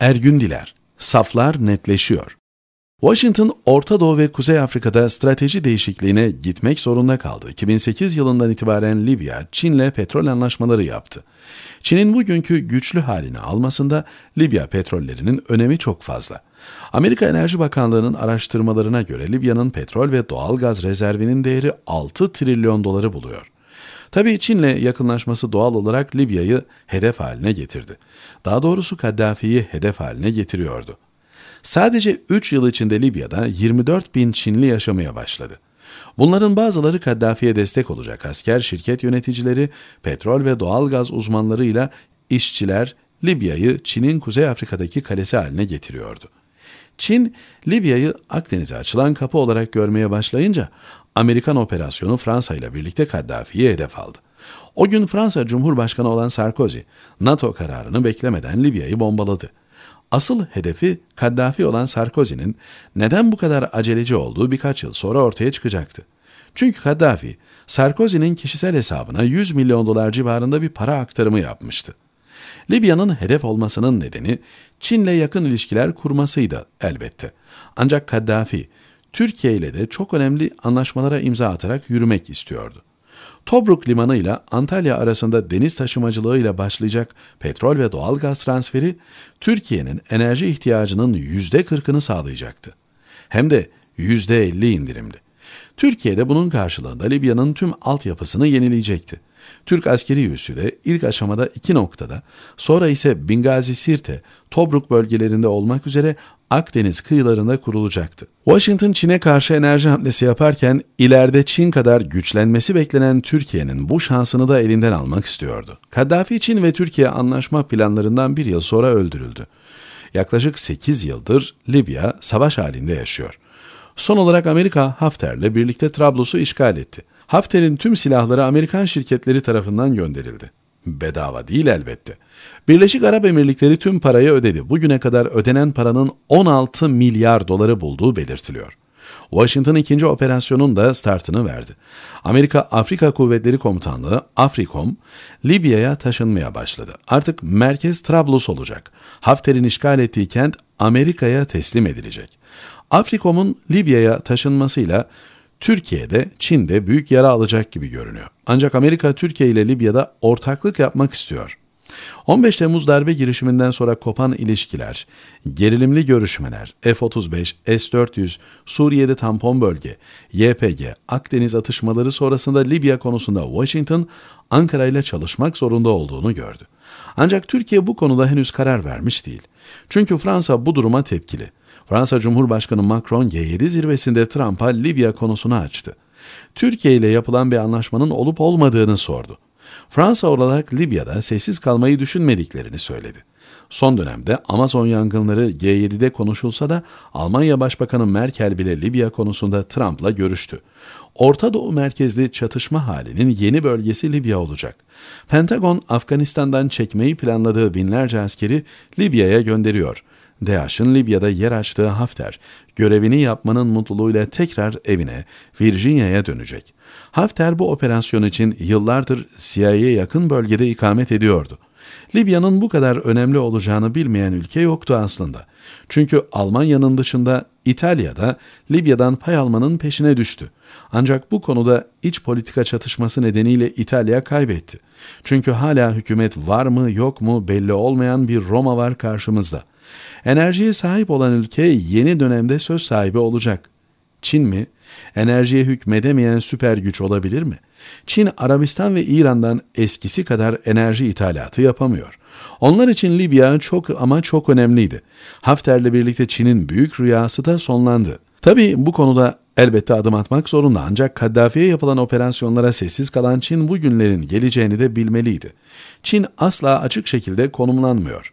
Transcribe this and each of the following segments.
Ergün Diler, saflar netleşiyor. Washington, Orta Doğu ve Kuzey Afrika'da strateji değişikliğine gitmek zorunda kaldı. 2008 yılından itibaren Libya, Çin'le petrol anlaşmaları yaptı. Çin'in bugünkü güçlü halini almasında Libya petrollerinin önemi çok fazla. Amerika Enerji Bakanlığı'nın araştırmalarına göre Libya'nın petrol ve doğal gaz rezervinin değeri 6 trilyon doları buluyor. Tabii Çin'le yakınlaşması doğal olarak Libya'yı hedef haline getirdi. Daha doğrusu Kaddafi'yi hedef haline getiriyordu. Sadece 3 yıl içinde Libya'da 24 bin Çinli yaşamaya başladı. Bunların bazıları Kaddafi'ye destek olacak asker, şirket yöneticileri, petrol ve doğalgaz uzmanlarıyla işçiler Libya'yı Çin'in Kuzey Afrika'daki kalesi haline getiriyordu. Çin, Libya'yı Akdeniz'e açılan kapı olarak görmeye başlayınca Amerikan operasyonu Fransa ile birlikte Kaddafi'yi hedef aldı. O gün Fransa Cumhurbaşkanı olan Sarkozy, NATO kararını beklemeden Libya'yı bombaladı. Asıl hedefi Kaddafi olan Sarkozy'nin neden bu kadar aceleci olduğu birkaç yıl sonra ortaya çıkacaktı. Çünkü Kaddafi, Sarkozy'nin kişisel hesabına 100 milyon dolar civarında bir para aktarımı yapmıştı. Libya'nın hedef olmasının nedeni Çin'le yakın ilişkiler kurmasıydı elbette. Ancak Kaddafi, Türkiye ile de çok önemli anlaşmalara imza atarak yürümek istiyordu. Tobruk Limanı ile Antalya arasında deniz taşımacılığıyla başlayacak petrol ve doğal gaz transferi Türkiye'nin enerji ihtiyacının %40'ını sağlayacaktı. Hem de %50 indirimli. Türkiye'de bunun karşılığında Libya'nın tüm altyapısını yenileyecekti. Türk askeri üssü de ilk aşamada iki noktada, sonra ise Bingazi Sirte, Tobruk bölgelerinde olmak üzere Akdeniz kıyılarında kurulacaktı. Washington Çin'e karşı enerji hamlesi yaparken ileride Çin kadar güçlenmesi beklenen Türkiye'nin bu şansını da elinden almak istiyordu. Kaddafi Çin ve Türkiye anlaşma planlarından bir yıl sonra öldürüldü. Yaklaşık 8 yıldır Libya savaş halinde yaşıyor. Son olarak Amerika Hafter'le birlikte Trablus'u işgal etti. Hafter'in tüm silahları Amerikan şirketleri tarafından gönderildi. Bedava değil elbette. Birleşik Arap Emirlikleri tüm parayı ödedi. Bugüne kadar ödenen paranın 16 milyar doları bulduğu belirtiliyor. Washington ikinci operasyonun da startını verdi. Amerika Afrika Kuvvetleri Komutanlığı Afrikom Libya'ya taşınmaya başladı. Artık merkez Trablus olacak. Hafter'in işgal ettiği kent Amerika'ya teslim edilecek. Afrikom'un Libya'ya taşınmasıyla Türkiye'de, Çin'de büyük yara alacak gibi görünüyor. Ancak Amerika Türkiye ile Libya'da ortaklık yapmak istiyor. 15 Temmuz darbe girişiminden sonra kopan ilişkiler, gerilimli görüşmeler, F-35, S-400, Suriye'de tampon bölge, YPG, Akdeniz atışmaları sonrasında Libya konusunda Washington, Ankara ile çalışmak zorunda olduğunu gördü. Ancak Türkiye bu konuda henüz karar vermiş değil. Çünkü Fransa bu duruma tepkili. Fransa Cumhurbaşkanı Macron G7 zirvesinde Trump'a Libya konusunu açtı. Türkiye ile yapılan bir anlaşmanın olup olmadığını sordu. Fransa olarak Libya'da sessiz kalmayı düşünmediklerini söyledi. Son dönemde Amazon yangınları G7'de konuşulsa da Almanya Başbakanı Merkel bile Libya konusunda Trump'la görüştü. Orta Doğu merkezli çatışma halinin yeni bölgesi Libya olacak. Pentagon Afganistan'dan çekmeyi planladığı binlerce askeri Libya'ya gönderiyor. DAEŞ'in Libya'da yer açtığı Hafter, görevini yapmanın mutluluğuyla tekrar evine, Virginia'ya dönecek. Hafter bu operasyon için yıllardır CIA'ye yakın bölgede ikamet ediyordu. Libya'nın bu kadar önemli olacağını bilmeyen ülke yoktu aslında. Çünkü Almanya'nın dışında İtalya da Libya'dan pay almanın peşine düştü. Ancak bu konuda iç politika çatışması nedeniyle İtalya kaybetti. Çünkü hala hükümet var mı yok mu belli olmayan bir Roma var karşımızda. Enerjiye sahip olan ülke yeni dönemde söz sahibi olacak. Çin mi? Enerjiye hükmedemeyen süper güç olabilir mi? Çin, Arabistan ve İran'dan eskisi kadar enerji ithalatı yapamıyor. Onlar için Libya çok ama çok önemliydi. Hafter'le birlikte Çin'in büyük rüyası da sonlandı. Tabii bu konuda elbette adım atmak zorunda ancak Kaddafi'ye yapılan operasyonlara sessiz kalan Çin bu günlerin geleceğini de bilmeliydi. Çin asla açık şekilde konumlanmıyor.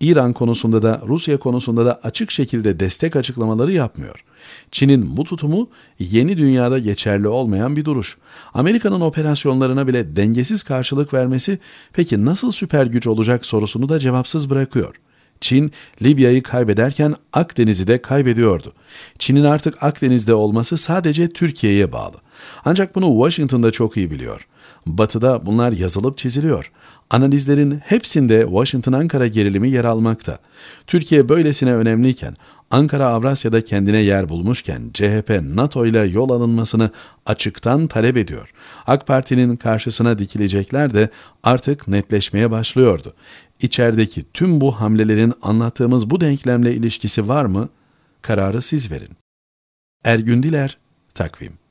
İran konusunda da Rusya konusunda da açık şekilde destek açıklamaları yapmıyor. Çin'in bu tutumu yeni dünyada geçerli olmayan bir duruş. Amerika'nın operasyonlarına bile dengesiz karşılık vermesi peki nasıl süper güç olacak sorusunu da cevapsız bırakıyor. Çin Libya'yı kaybederken Akdeniz'i de kaybediyordu. Çin'in artık Akdeniz'de olması sadece Türkiye'ye bağlı. Ancak bunu Washington'da çok iyi biliyor. Batı'da bunlar yazılıp çiziliyor. Analizlerin hepsinde Washington-Ankara gerilimi yer almakta. Türkiye böylesine önemliyken, Ankara Avrasya'da kendine yer bulmuşken CHP NATO ile yol alınmasını açıktan talep ediyor. AK Parti'nin karşısına dikilecekler de artık netleşmeye başlıyordu. İçerideki tüm bu hamlelerin anlattığımız bu denklemle ilişkisi var mı? Kararı siz verin. Ergün Diler, Takvim